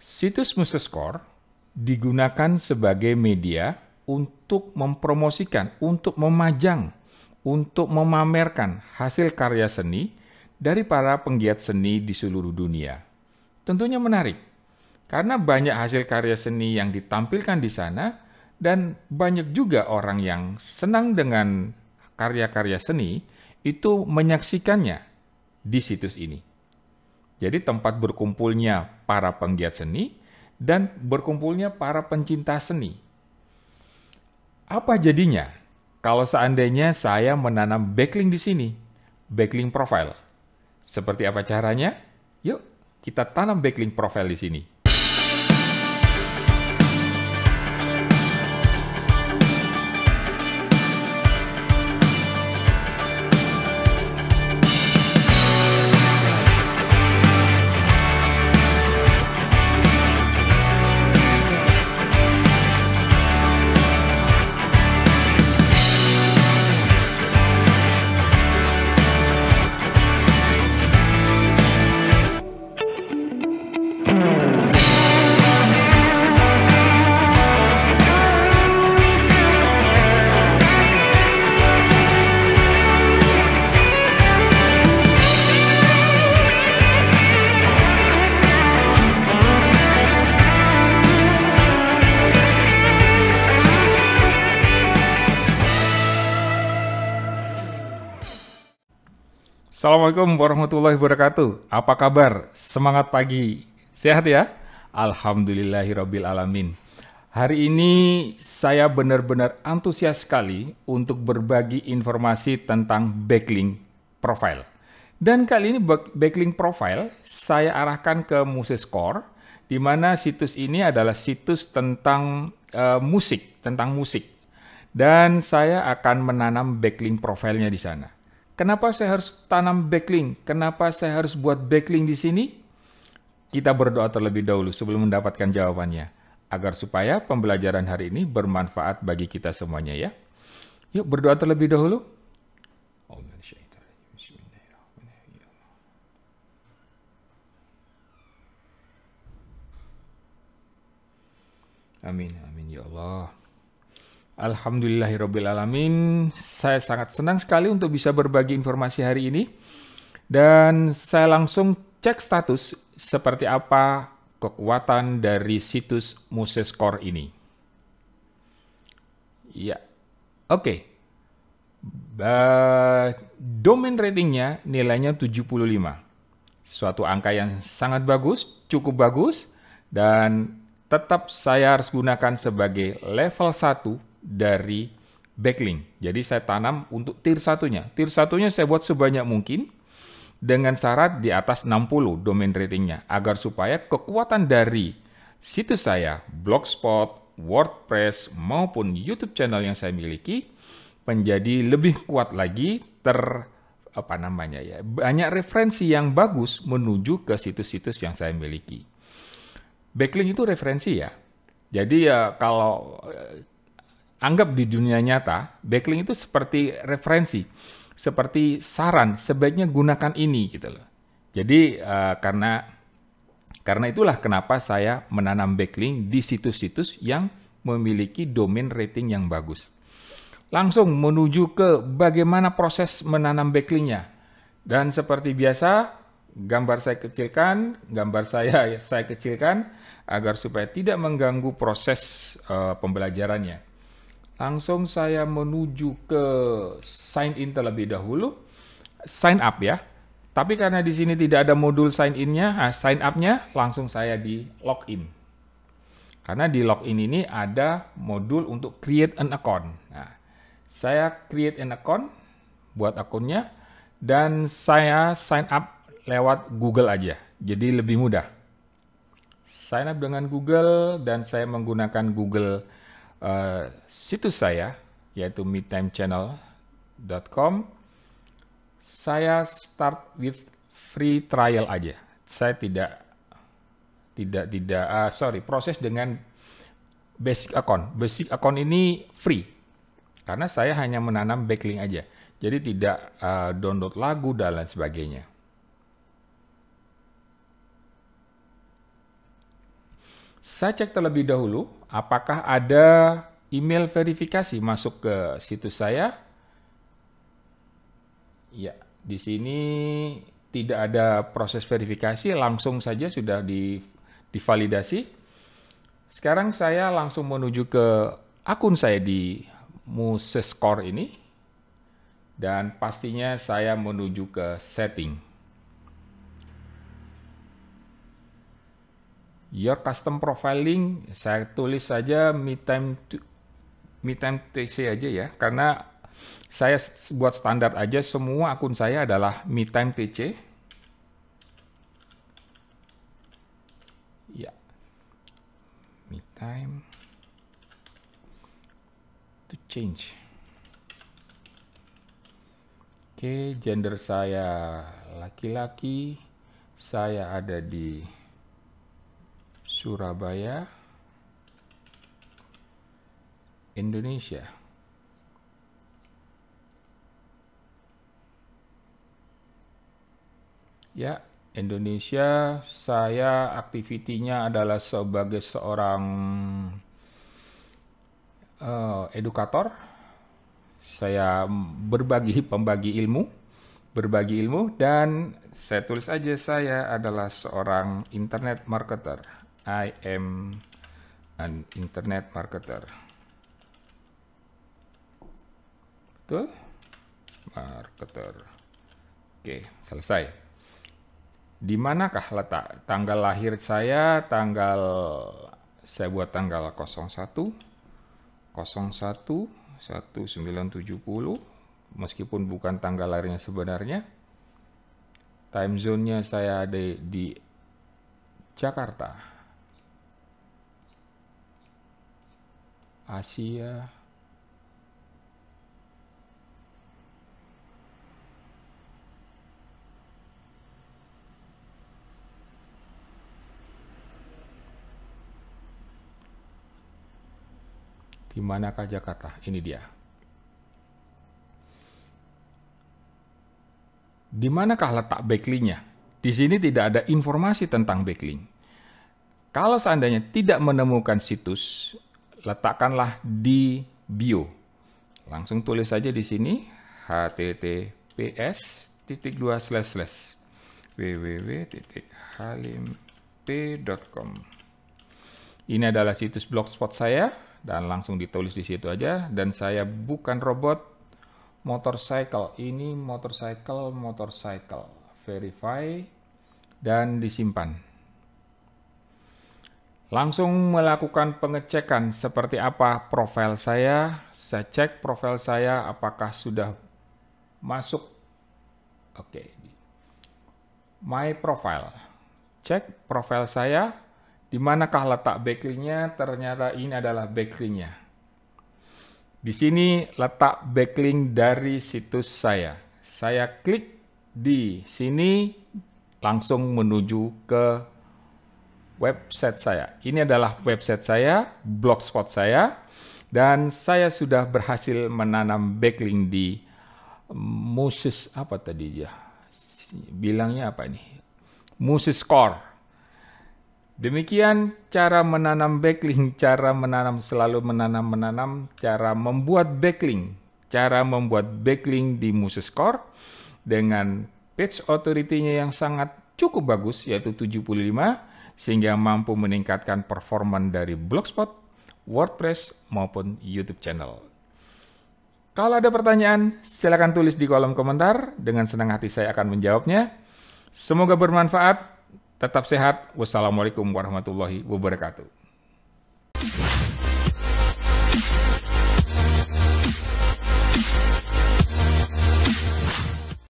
Situs Musescore digunakan sebagai media untuk mempromosikan, untuk memajang, untuk memamerkan hasil karya seni dari para penggiat seni di seluruh dunia. Tentunya menarik, karena banyak hasil karya seni yang ditampilkan di sana dan banyak juga orang yang senang dengan karya-karya seni itu menyaksikannya di situs ini. Jadi tempat berkumpulnya para penggiat seni dan berkumpulnya para pencinta seni. Apa jadinya kalau seandainya saya menanam backlink di sini? Backlink profile. Seperti apa caranya? Yuk, kita tanam backlink profile di sini. Assalamualaikum warahmatullahi wabarakatuh. Apa kabar? Semangat pagi. Sehat ya? Alhamdulillahirabbil alamin. Hari ini saya benar-benar antusias sekali untuk berbagi informasi tentang backlink profile. Dan kali ini backlink profile saya arahkan ke Musescore, di mana situs ini adalah situs tentang uh, musik, tentang musik. Dan saya akan menanam backlink profilnya di sana. Kenapa saya harus tanam backlink? Kenapa saya harus buat backlink di sini? Kita berdoa terlebih dahulu sebelum mendapatkan jawabannya, agar supaya pembelajaran hari ini bermanfaat bagi kita semuanya ya. Yuk berdoa terlebih dahulu. Amin, amin ya Allah. Alhamdulillahirrabbilalamin. Saya sangat senang sekali untuk bisa berbagi informasi hari ini. Dan saya langsung cek status seperti apa kekuatan dari situs Moses Core ini. Ya, oke. Okay. domain ratingnya nilainya 75. Suatu angka yang sangat bagus, cukup bagus, dan tetap saya harus gunakan sebagai level 1 dari backlink. Jadi saya tanam untuk tier satunya. Tier satunya saya buat sebanyak mungkin dengan syarat di atas 60 domain ratingnya agar supaya kekuatan dari situs saya, blogspot, WordPress maupun YouTube channel yang saya miliki menjadi lebih kuat lagi ter apa namanya ya banyak referensi yang bagus menuju ke situs-situs yang saya miliki. Backlink itu referensi ya. Jadi ya kalau Anggap di dunia nyata, backlink itu seperti referensi, seperti saran, sebaiknya gunakan ini gitu loh. Jadi uh, karena karena itulah kenapa saya menanam backlink di situs-situs yang memiliki domain rating yang bagus. Langsung menuju ke bagaimana proses menanam backlinknya. Dan seperti biasa, gambar saya kecilkan, gambar saya saya kecilkan agar supaya tidak mengganggu proses uh, pembelajarannya. Langsung saya menuju ke sign in terlebih dahulu. Sign up ya. Tapi karena di sini tidak ada modul sign in-nya, nah sign up-nya langsung saya di login. Karena di login ini ada modul untuk create an account. Nah, saya create an account buat akunnya dan saya sign up lewat Google aja. Jadi lebih mudah. Sign up dengan Google dan saya menggunakan Google uh, situs saya yaitu midtimechannel.com saya start with free trial aja saya tidak tidak tidak uh, sorry proses dengan basic account basic account ini free karena saya hanya menanam backlink aja jadi tidak uh, download lagu dan lain sebagainya Saya cek terlebih dahulu apakah ada email verifikasi masuk ke situs saya. Ya, di sini tidak ada proses verifikasi, langsung saja sudah divalidasi. Sekarang saya langsung menuju ke akun saya di Musescore ini dan pastinya saya menuju ke setting. Your custom profiling, saya tulis saja mid time to, mid time TC aja ya, karena saya buat standar aja semua akun saya adalah mid time TC. Ya, mid time to change. Oke, gender saya laki-laki, saya ada di Surabaya, Indonesia. Ya, Indonesia saya aktivitinya adalah sebagai seorang uh, edukator. Saya berbagi pembagi ilmu, berbagi ilmu dan saya tulis aja saya adalah seorang internet marketer I am an internet marketer. Betul? Marketer. Oke, selesai. Di manakah letak tanggal lahir saya? Tanggal saya buat tanggal 01 01 1970 meskipun bukan tanggal lahirnya sebenarnya. Time zone-nya saya ada di Jakarta. Asia, Di manakah Jakarta? Ini dia. Di manakah letak backlinknya? Di sini tidak ada informasi tentang backlink. Kalau seandainya tidak menemukan situs, letakkanlah di bio. Langsung tulis saja di sini https titik dua slash slash www.halimp.com Ini adalah situs blogspot saya dan langsung ditulis di situ aja dan saya bukan robot motorcycle ini motorcycle motorcycle verify dan disimpan Langsung melakukan pengecekan seperti apa profil saya. Saya cek profil saya apakah sudah masuk. Oke. Okay. My profile. Cek profil saya. Di manakah letak backlinknya? Ternyata ini adalah backlinknya. Di sini letak backlink dari situs saya. Saya klik di sini langsung menuju ke website saya. Ini adalah website saya, blogspot saya, dan saya sudah berhasil menanam backlink di musis apa tadi ya? Bilangnya apa ini? Moses Core. Demikian cara menanam backlink, cara menanam selalu menanam-menanam, cara membuat backlink, cara membuat backlink di Moses Core dengan page authority-nya yang sangat cukup bagus yaitu 75 sehingga mampu meningkatkan performa dari Blogspot, WordPress, maupun YouTube channel. Kalau ada pertanyaan, silakan tulis di kolom komentar. Dengan senang hati saya akan menjawabnya. Semoga bermanfaat. Tetap sehat. Wassalamualaikum warahmatullahi wabarakatuh.